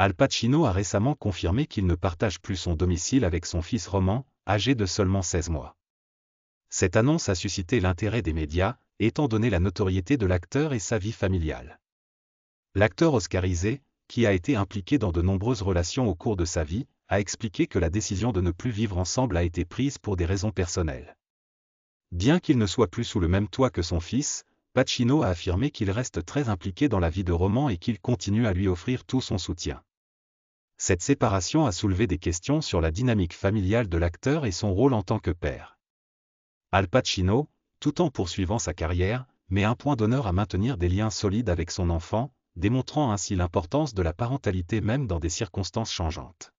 Al Pacino a récemment confirmé qu'il ne partage plus son domicile avec son fils Roman, âgé de seulement 16 mois. Cette annonce a suscité l'intérêt des médias, étant donné la notoriété de l'acteur et sa vie familiale. L'acteur oscarisé, qui a été impliqué dans de nombreuses relations au cours de sa vie, a expliqué que la décision de ne plus vivre ensemble a été prise pour des raisons personnelles. Bien qu'il ne soit plus sous le même toit que son fils, Pacino a affirmé qu'il reste très impliqué dans la vie de Roman et qu'il continue à lui offrir tout son soutien cette séparation a soulevé des questions sur la dynamique familiale de l'acteur et son rôle en tant que père. Al Pacino, tout en poursuivant sa carrière, met un point d'honneur à maintenir des liens solides avec son enfant, démontrant ainsi l'importance de la parentalité même dans des circonstances changeantes.